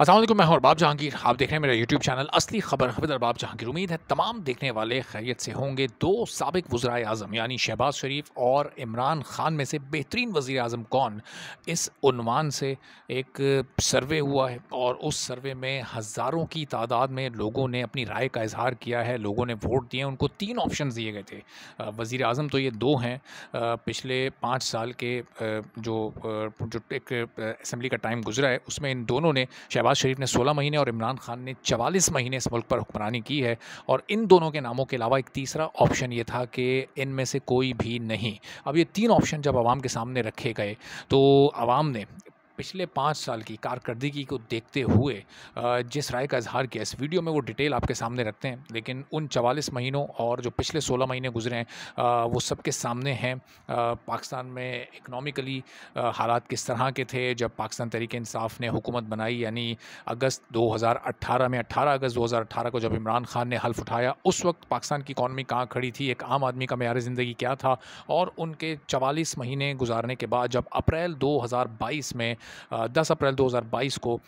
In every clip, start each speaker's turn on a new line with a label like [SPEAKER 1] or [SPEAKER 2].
[SPEAKER 1] असल मैं अरबाब जहांगीर आप देख रहे हैं मेरा यूट्यूब चैनल असली खबर खबर अरबाब जहांगीर उम्मीद है तमाम देखने वाले खैरियत से होंगे दो सबक वज्रा अजम यानी शहबाज शरीफ और इमरान खान में से बेहतरीन वज़ी अजम कौन इस उनवान से एक सर्वे हुआ है और उस सर्वे में हज़ारों की तादाद में लोगों ने अपनी राय का इजहार किया है लोगों ने वोट दिए उनको तीन ऑप्शन दिए गए थे वज़ी अजम तो ये दो हैं पिछले पाँच साल के जो जो एक असम्बली का टाइम गुजरा है उसमें इन दोनों ने शहबाज नवाज़ शरीफ ने 16 महीने और इमरान खान ने 44 महीने इस मुल्क पर हुक्मरानी की है और इन दोनों के नामों के अलावा एक तीसरा ऑप्शन ये था कि इनमें से कोई भी नहीं अब ये तीन ऑप्शन जब आवाम के सामने रखे गए तो आवाम ने पिछले पाँच साल की कारकर्दगी को देखते हुए जिस राय का इजहार किया इस वीडियो में वो डिटेल आपके सामने रखते हैं लेकिन उन चवालीस महीनों और जो पिछले सोलह महीने गुजरे हैं वो सबके सामने हैं पाकिस्तान में इकनॉमिकली हालात किस तरह के थे जब पाकिस्तान तरीके इंसाफ ने हुकूमत बनाई यानी अगस्त 2018 में 18 अगस्त 2018 को जब इमरान खान ने हल्फ उठाया उस वक्त पाकिस्तान की इकानमी कहाँ खड़ी थी एक आम आदमी का मैार ज़िंदगी क्या था और उनके चवालीस महीने गुजारने के बाद जब अप्रैल 2022 में दस अप्रैल बाईस को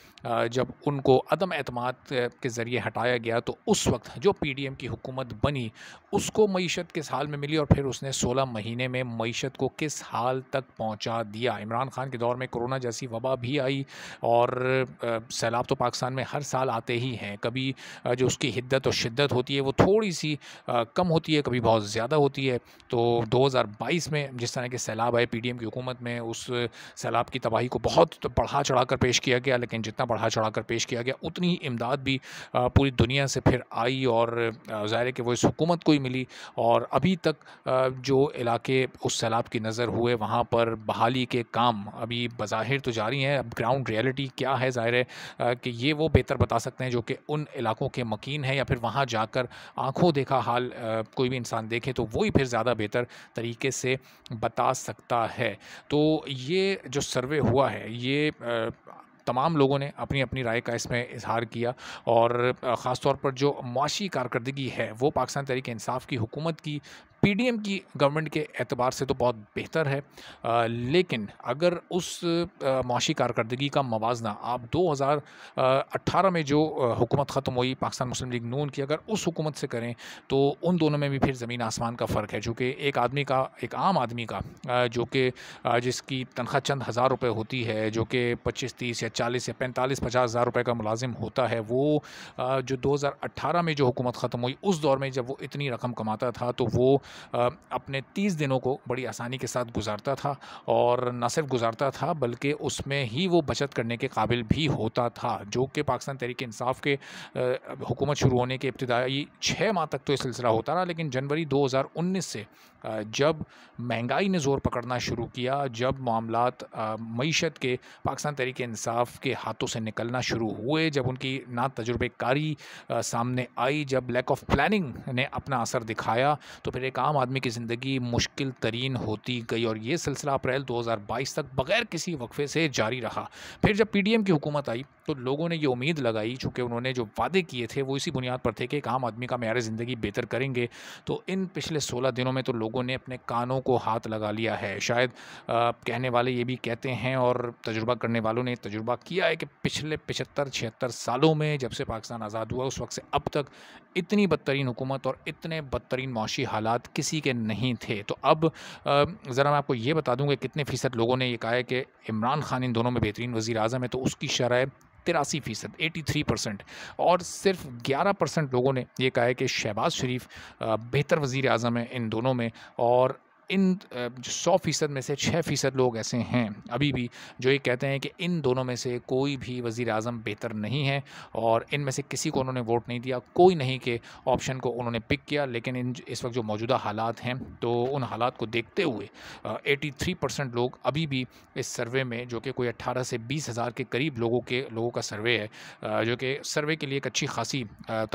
[SPEAKER 1] जब उनको अदम अतमाद के ज़रिए हटाया गया तो उस वक्त जो एम की हुकूमत बनी उसको मीशत किस हाल में मिली और फिर उसने सोलह महीने में मीशत को किस हाल तक पहुँचा दिया इमरान खान के दौर में कोरोना जैसी वबा भी आई और सैलाब तो पाकिस्तान में हर साल आते ही हैं कभी जो उसकी हिद्दत और शिद्दत होती है वो थोड़ी सी कम होती है कभी बहुत ज़्यादा होती है तो 2022 में जिस तरह के सैलाब आए पीडीएम की हुकूमत में उस सैलाब की तबाही को बहुत तो बढ़ा चढ़ा कर पेश किया गया लेकिन जितना बढ़ा चढ़ा कर पेश किया गया उतनी ही इमदाद भी पूरी दुनिया से फिर आई और ज़ाहिर है कि वो इस हुकूमत को ही मिली और अभी तक जो इलाके उस सैलाब की नज़र हुए वहाँ पर बहाली के काम अभी बज़ाहिर तो जारी हैं अब ग्राउंड रियलिटी क्या है ज़ाहिर है कि ये वो बेहतर बता सकते हैं जो कि उन इलाकों के मकीन हैं या फिर वहाँ जाकर आँखों देखा हाल कोई भी इंसान देखे तो वही फिर ज़्यादा बेहतर तरीके से बता सकता है तो ये जो सर्वे हुआ है ये तमाम लोगों ने अपनी अपनी राय का इसमें इजहार किया और ख़ास तौर पर जो मुशी कारकर्दगी है वो पाकिस्तान तहरीक इंसाफ की हुकूमत की पीडीएम की गवर्नमेंट के एतबार से तो बहुत बेहतर है आ, लेकिन अगर उस माशी कारकर्दगी का मवाजना आप 2018 में जो हुकूमत ख़त्म हुई पाकिस्तान मुस्लिम लीग नून की अगर उस हुकूमत से करें तो उन दोनों में भी फिर ज़मीन आसमान का फ़र्क है चूँकि एक आदमी का एक आम आदमी का जो कि जिसकी तनख्वाह चंद हज़ार रुपये होती है जो कि पच्चीस तीस या चालीस या पैंतालीस पचास हज़ार रुपये का मुलाजिम होता है वो जो अट्ठारह में जो हुकूमत ख़त्म हुई उस दौर में जब वो इतनी रकम कमाता था तो वो अपने तीस दिनों को बड़ी आसानी के साथ गुजारता था और न सिर्फ गुजारता था बल्कि उसमें ही वो बचत करने के काबिल भी होता था जो कि पाकिस्तान तहरीक इंसाफ के हुकूमत शुरू होने के इब्तदाई छः माह तक तो ये सिलसिला होता रहा लेकिन जनवरी उन्नीस से जब महंगाई ने ज़ोर पकड़ना शुरू किया जब मामला मीशत के पाकिस्तान तहरीक इंसाफ के हाथों से निकलना शुरू हुए जब उनकी ना तजुर्बेकारी सामने आई जब लैक ऑफ प्लानिंग ने अपना असर दिखाया तो फिर एक आम आदमी की ज़िंदगी मुश्किल तरीन होती गई और ये सिलसिला अप्रैल 2022 तक बगैर किसी वक्फे से जारी रहा फिर जब पीडीएम की हुकूमत आई तो लोगों ने ये उम्मीद लगाई चूँकि उन्होंने जो वादे किए थे वो इसी बुनियाद पर थे कि एक आम आदमी का मैार ज़िंदगी बेहतर करेंगे तो इन पिछले सोलह दिनों में तो लोगों ने अपने कानों को हाथ लगा लिया है शायद कहने वाले ये भी कहते हैं और तजुर्बा करने वालों ने तजुर्बा किया है कि पिछले पिछहत्तर छिहत्तर सालों में जब से पाकिस्तान आज़ाद हुआ उस वक्त से अब तक इतनी बदतरीन हुकूमत और इतने बदतरीन माशी हालात किसी के नहीं थे तो अब ज़रा मैं आपको ये बता दूँगा कितने फ़ीसद लोगों ने यह कहा है कि इमरान खान इन दोनों में बेहतरीन वज़ी अजम है तो उसकी शरह तिरासी फ़ीसद एटी थ्री परसेंट और सिर्फ ग्यारह परसेंट लोगों ने यह कहा है कि शहबाज शरीफ बेहतर वज़ी अजम है इन दोनों में और इन जो सौ फ़ीसद में से छः फ़ीसद लोग ऐसे हैं अभी भी जो ये कहते हैं कि इन दोनों में से कोई भी वज़ी अजम बेहतर नहीं है और इनमें से किसी को उन्होंने वोट नहीं दिया कोई नहीं के ऑप्शन को उन्होंने पिक किया लेकिन इन इस वक्त जो मौजूदा हालात हैं तो उन हालात को देखते हुए एटी थ्री परसेंट लोग अभी भी इस सर्वे में जो कि कोई अट्ठारह से बीस हज़ार के करीब लोगों के लोगों का सर्वे है जो कि सर्वे के लिए एक अच्छी खासी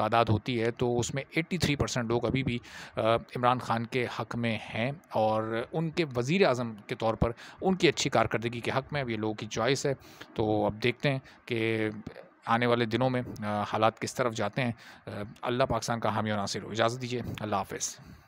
[SPEAKER 1] तादाद होती है तो उसमें एट्टी थ्री परसेंट लोग अभी भी इमरान खान के हक में हैं और और उनके वज़ी अजम के तौर पर उनकी अच्छी कारकर्दगी के हक़ में अब ये लोगों की चॉइस है तो अब देखते हैं कि आने वाले दिनों में हालात किस तरफ जाते हैं अल्लाह पाकिस्तान का हामी और नासिर हो इजाज़त दीजिए अल्लाह हाफिज़